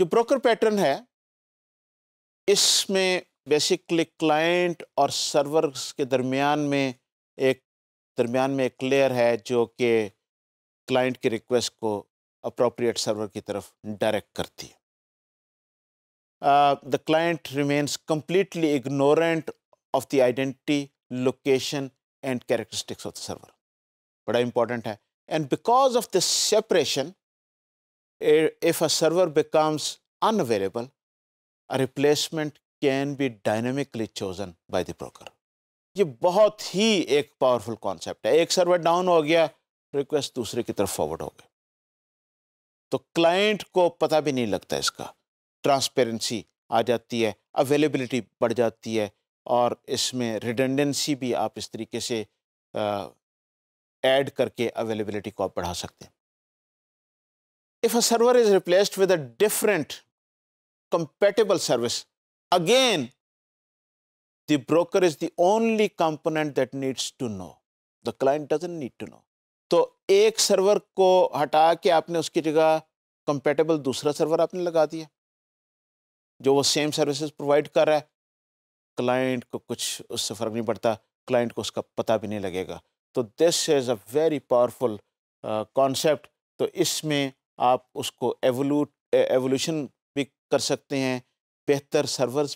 जो broker pattern है इसमें बेसिकली क्लाइंट और सर्वर के दरमियान में एक दरमियान में एक लेयर है जो कि क्लाइंट की रिक्वेस्ट को अप्रोप्रिएट सर्वर की तरफ डायरेक्ट करती है the client remains completely ignorant of the identity location and characteristics of the server बड़ा इंपॉर्टेंट है and because of this separation if a server becomes unavailable, a replacement can be dynamically chosen by the broker. ये बहुत ही एक powerful concept है एक server down हो गया request दूसरे की तरफ फॉरवर्ड हो गए तो क्लाइंट को पता भी नहीं लगता इसका ट्रांसपेरेंसी आ जाती है अवेलेबिलिटी बढ़ जाती है और इसमें रिडेंडेंसी भी आप इस तरीके से ऐड करके अवेलेबिलिटी को आप बढ़ा सकते हैं if a server is replaced with a different compatible service, again, the broker is the only component that needs to know. The client doesn't need to know. तो एक सर्वर को हटा के आपने उसकी जगह कंपेटेबल दूसरा सर्वर आपने लगा दिया जो वो सेम सर्विसेज प्रोवाइड कर रहा है क्लाइंट को कुछ उससे फ़र्क नहीं पड़ता क्लाइंट को उसका पता भी नहीं लगेगा तो this is a very powerful concept तो इसमें आप उसको एवोलूट एवोल्यूशन भी कर सकते हैं बेहतर सर्वर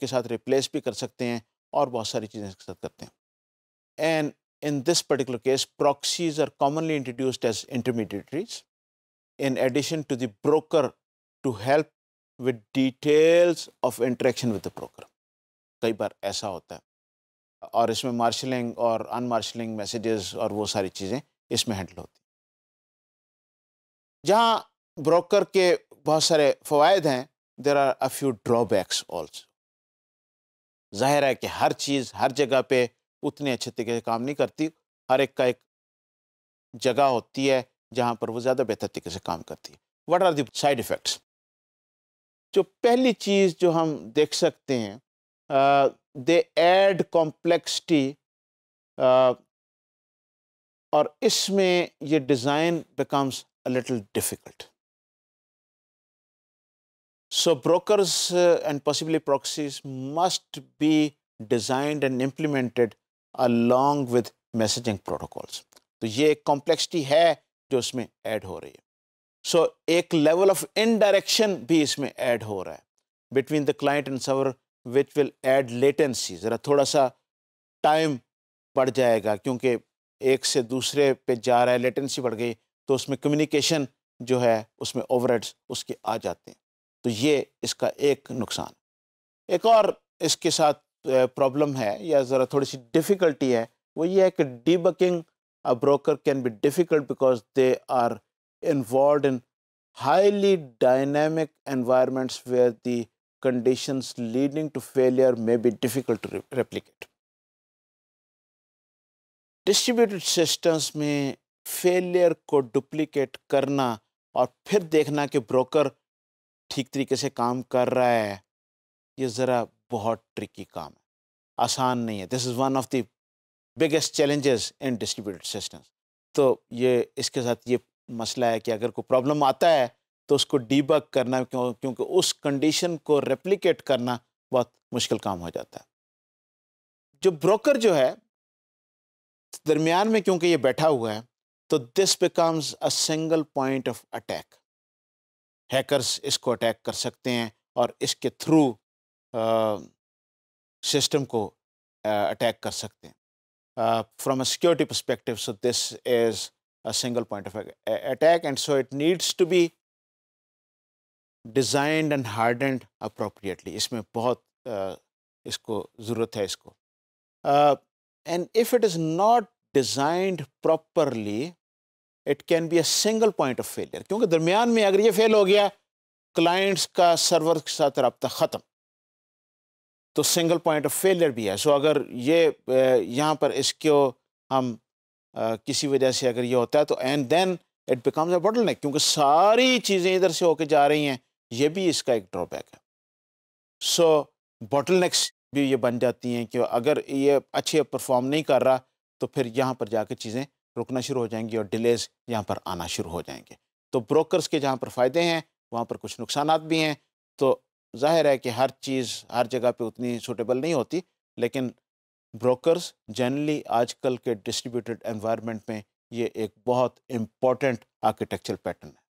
के साथ रिप्लेस भी कर सकते हैं और बहुत सारी चीज़ें इसके साथ करते हैं and in this particular case proxies are commonly introduced as intermediaries in addition to the broker to help with details of interaction with the broker कई बार ऐसा होता है और इसमें मार्शलिंग और अनमार्शलिंग मैसेजेस और वो सारी चीज़ें इसमें हैंडल होती हैं जहाँ ब्रोकर के बहुत सारे फ़वाद हैं there are a few drawbacks also ज़ाहिर है कि हर चीज़ हर जगह पे उतने अच्छे तरीके से काम नहीं करती हर एक का एक जगह होती है जहाँ पर वो ज़्यादा बेहतर तरीके से काम करती है वट आर दाइड इफ़ेक्ट्स जो पहली चीज़ जो हम देख सकते हैं दे एड कॉम्प्लेक्सटी और इसमें ये design becomes a little difficult. So brokers uh, and possibly proxies must be designed and implemented along with messaging protocols तो ये एक कॉम्प्लेक्सिटी है जो इसमें ऐड हो रही है सो so, एक लेवल ऑफ इनडायरेक्शन भी इसमें ऐड हो रहा है बिटवीन द क्लाइंट एंड सवर विच विल ऐड लेटेंसी ज़रा थोड़ा सा टाइम बढ़ जाएगा क्योंकि एक से दूसरे पे जा रहा है लेटेंसी बढ़ गई तो उसमें कम्युनिकेशन जो है उसमें ओवरहेड्स उसके आ जाते हैं तो ये इसका एक नुकसान एक और इसके साथ प्रॉब्लम है या ज़रा थोड़ी सी डिफ़िकल्टी है वो ये है कि the uh broker can be difficult because they are involve in highly dynamic environments where the condition leading to failure may be difficult replicate distributed systems में फेलियर को डुप्लीकेट करना और फिर देखना कि ब्रोकर ठीक तरीके से काम कर रहा है ये ज़रा बहुत ट्रिकी काम है आसान नहीं है this is one of the biggest challenges in distributed system तो ये इसके साथ ये मसला है कि अगर कोई प्रॉब्लम आता है तो उसको डीबक करना क्यों क्योंकि उस कंडीशन को रेप्लिकेट करना बहुत मुश्किल काम हो जाता है जो ब्रोकर जो है दरमियान में क्योंकि ये बैठा हुआ है तो this becomes a single point of attack hackers इसको अटैक कर सकते हैं और इसके थ्रू सिस्टम को अटैक कर सकते हैं from a security perspective so this is a single point of attack and so it needs to be designed and hardened appropriately इसमें बहुत uh, इसको ज़रूरत है इसको and if it is not designed properly, it can be a single point of failure. क्योंकि दरमियान में अगर ये फेल हो गया क्लाइंट्स का सर्वर के साथ रबता ख़त्म तो सिंगल पॉइंट ऑफ फेलियर भी है सो so, अगर ये यहाँ पर इसको हम आ, किसी वजह से अगर ये होता है तो and then it becomes a bottleneck क्योंकि सारी चीज़ें इधर से होके जा रही हैं ये भी इसका एक ड्रॉबैक है सो बॉटल नेक्स भी ये बन जाती हैं कि अगर ये अच्छे परफॉर्म नहीं कर रहा तो फिर यहाँ पर जाकर चीज़ें रुकना शुरू हो जाएंगी और डिलेज यहाँ पर आना शुरू हो जाएंगे तो ब्रोकर्स के जहाँ पर फ़ायदे हैं वहाँ पर कुछ नुकसान भी हैं तो जाहिर है कि हर चीज़ हर जगह पे उतनी सूटेबल नहीं होती लेकिन ब्रोकर्स जनरली आजकल के डिस्ट्रीब्यूटेड एनवायरनमेंट में ये एक बहुत इम्पॉर्टेंट आर्किटेक्चर पैटर्न है